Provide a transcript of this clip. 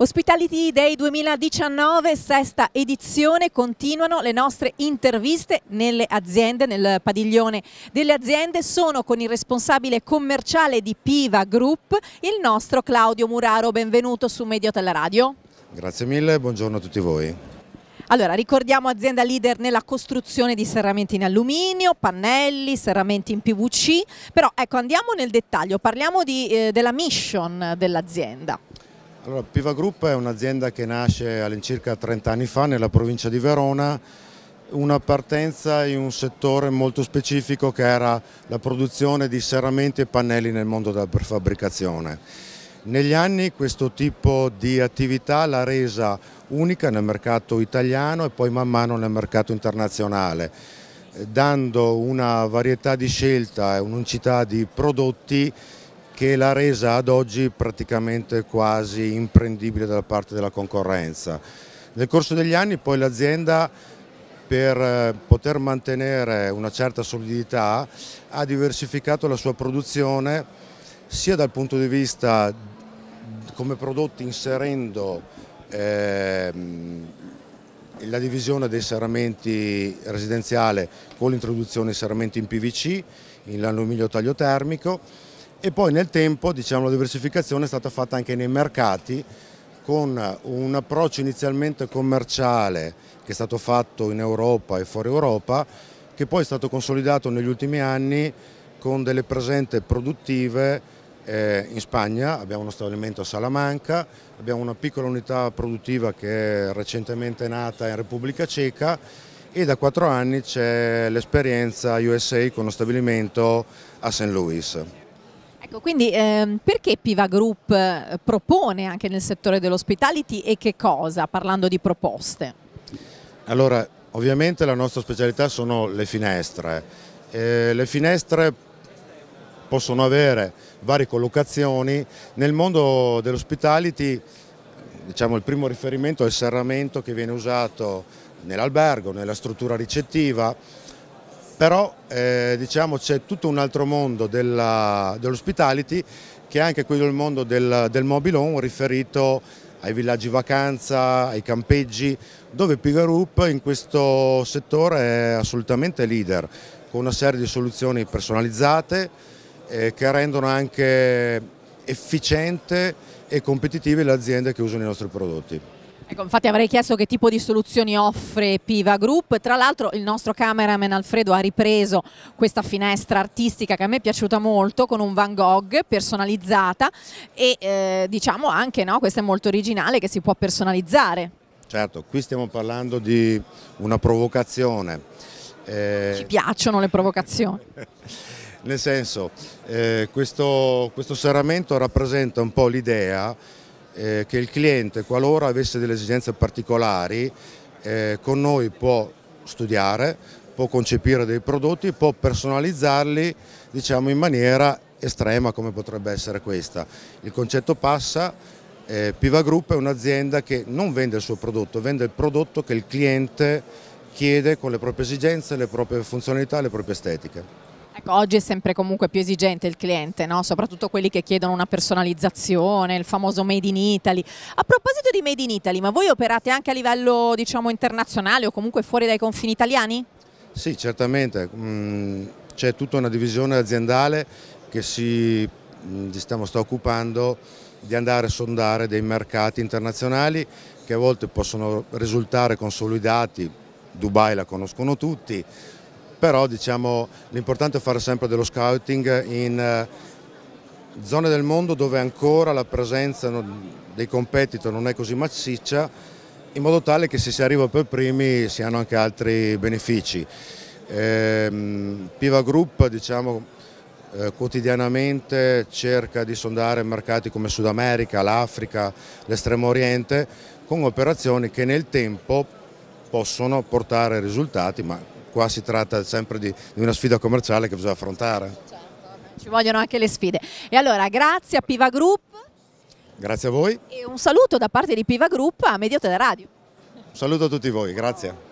Ospitality Day 2019, sesta edizione, continuano le nostre interviste nelle aziende, nel padiglione delle aziende, sono con il responsabile commerciale di Piva Group, il nostro Claudio Muraro, benvenuto su Media Radio. Grazie mille, buongiorno a tutti voi. Allora, ricordiamo azienda leader nella costruzione di serramenti in alluminio, pannelli, serramenti in PVC, però ecco andiamo nel dettaglio, parliamo di, eh, della mission dell'azienda. Allora, Piva Group è un'azienda che nasce all'incirca 30 anni fa nella provincia di Verona, una partenza in un settore molto specifico che era la produzione di serramenti e pannelli nel mondo della prefabbricazione. Negli anni questo tipo di attività l'ha resa unica nel mercato italiano e poi man mano nel mercato internazionale, dando una varietà di scelta e un'unicità di prodotti che l'ha resa ad oggi praticamente quasi imprendibile da parte della concorrenza. Nel corso degli anni poi l'azienda per eh, poter mantenere una certa solidità ha diversificato la sua produzione sia dal punto di vista come prodotti inserendo eh, la divisione dei serramenti residenziale con l'introduzione dei serramenti in PVC, in alluminio taglio termico, e poi nel tempo diciamo, la diversificazione è stata fatta anche nei mercati con un approccio inizialmente commerciale che è stato fatto in Europa e fuori Europa che poi è stato consolidato negli ultimi anni con delle presenze produttive eh, in Spagna, abbiamo uno stabilimento a Salamanca, abbiamo una piccola unità produttiva che è recentemente nata in Repubblica Ceca e da quattro anni c'è l'esperienza USA con uno stabilimento a St. Louis. Ecco, quindi ehm, perché Piva Group eh, propone anche nel settore dell'ospitality e che cosa, parlando di proposte? Allora, ovviamente la nostra specialità sono le finestre. Eh, le finestre possono avere varie collocazioni. Nel mondo dell'ospitality diciamo, il primo riferimento è il serramento che viene usato nell'albergo, nella struttura ricettiva, però eh, diciamo, c'è tutto un altro mondo dell'ospitality dell che è anche quello del mondo del, del mobile home riferito ai villaggi vacanza, ai campeggi, dove Pigarup in questo settore è assolutamente leader, con una serie di soluzioni personalizzate eh, che rendono anche efficiente e competitive le aziende che usano i nostri prodotti. Ecco, infatti avrei chiesto che tipo di soluzioni offre Piva Group, tra l'altro il nostro cameraman Alfredo ha ripreso questa finestra artistica che a me è piaciuta molto con un Van Gogh personalizzata e eh, diciamo anche, no, questa è molto originale, che si può personalizzare. Certo, qui stiamo parlando di una provocazione. Eh... Ci piacciono le provocazioni. Nel senso, eh, questo, questo serramento rappresenta un po' l'idea eh, che il cliente qualora avesse delle esigenze particolari eh, con noi può studiare, può concepire dei prodotti, può personalizzarli diciamo, in maniera estrema come potrebbe essere questa. Il concetto passa, eh, Piva Group è un'azienda che non vende il suo prodotto, vende il prodotto che il cliente chiede con le proprie esigenze, le proprie funzionalità, le proprie estetiche. Ecco, oggi è sempre comunque più esigente il cliente, no? soprattutto quelli che chiedono una personalizzazione, il famoso Made in Italy. A proposito di Made in Italy, ma voi operate anche a livello diciamo, internazionale o comunque fuori dai confini italiani? Sì, certamente. Mm, c'è tutta una divisione aziendale che si diciamo, sta occupando di andare a sondare dei mercati internazionali che a volte possono risultare consolidati, Dubai la conoscono tutti, però diciamo, l'importante è fare sempre dello scouting in eh, zone del mondo dove ancora la presenza dei competitor non è così massiccia, in modo tale che se si arriva per primi si hanno anche altri benefici. Ehm, Piva Group diciamo, eh, quotidianamente cerca di sondare mercati come Sud America, l'Africa, l'Estremo Oriente, con operazioni che nel tempo possono portare risultati, ma qua si tratta sempre di, di una sfida commerciale che bisogna affrontare. Certo, ci vogliono anche le sfide. E allora grazie a Piva Group. Grazie a voi. E un saluto da parte di Piva Group a Mediatele Radio. Un saluto a tutti voi, grazie.